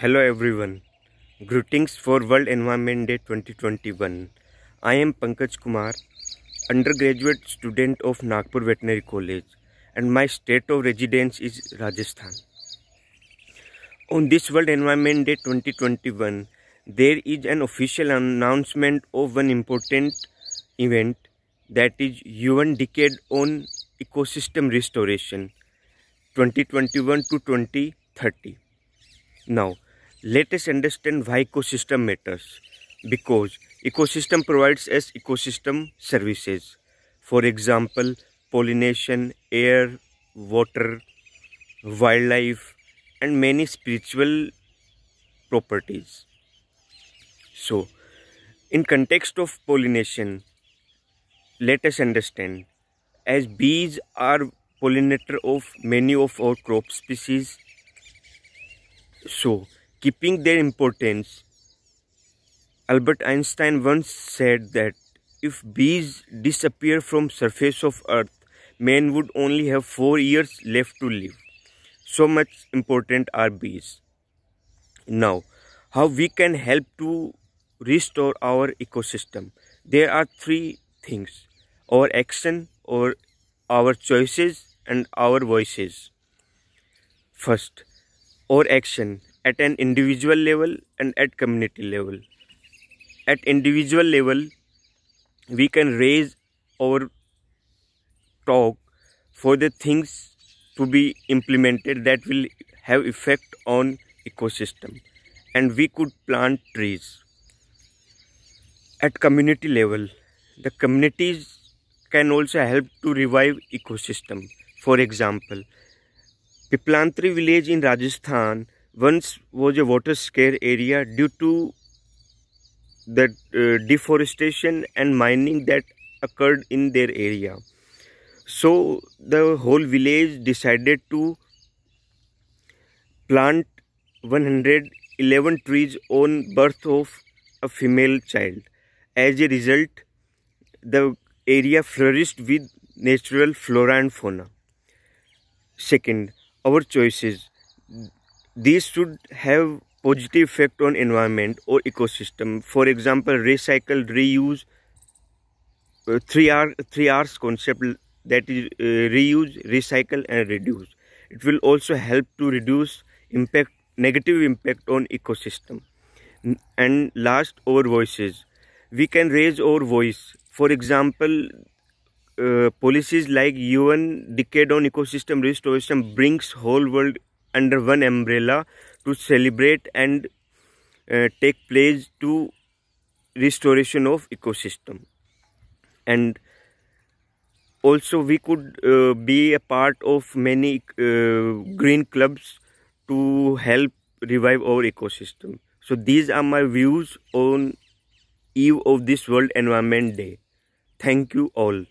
Hello everyone. Greetings for World Environment Day 2021. I am Pankaj Kumar, undergraduate student of Nagpur Veterinary College and my state of residence is Rajasthan. On this World Environment Day 2021, there is an official announcement of an important event that is UN Decade on Ecosystem Restoration 2021 to 2030. Now, let us understand why ecosystem matters. Because ecosystem provides us ecosystem services. For example, pollination, air, water, wildlife and many spiritual properties. So, in context of pollination, let us understand as bees are pollinator of many of our crop species. So, keeping their importance. Albert Einstein once said that if bees disappear from surface of earth, man would only have 4 years left to live. So much important are bees. Now, how we can help to restore our ecosystem? There are three things. Our action, or our choices and our voices. First, our action at an individual level and at community level. At individual level, we can raise our talk for the things to be implemented that will have effect on ecosystem and we could plant trees. At community level, the communities can also help to revive ecosystem. For example, Piplantri village in Rajasthan once was a water scarce area due to the uh, deforestation and mining that occurred in their area so the whole village decided to plant 111 trees on birth of a female child as a result the area flourished with natural flora and fauna second our choices these should have positive effect on environment or ecosystem for example recycle reuse uh, 3r 3r's concept that is uh, reuse recycle and reduce it will also help to reduce impact negative impact on ecosystem and last our voices we can raise our voice for example uh, policies like UN Decade on Ecosystem Restoration brings whole world under one umbrella to celebrate and uh, take place to restoration of ecosystem and also we could uh, be a part of many uh, green clubs to help revive our ecosystem so these are my views on eve of this world environment day thank you all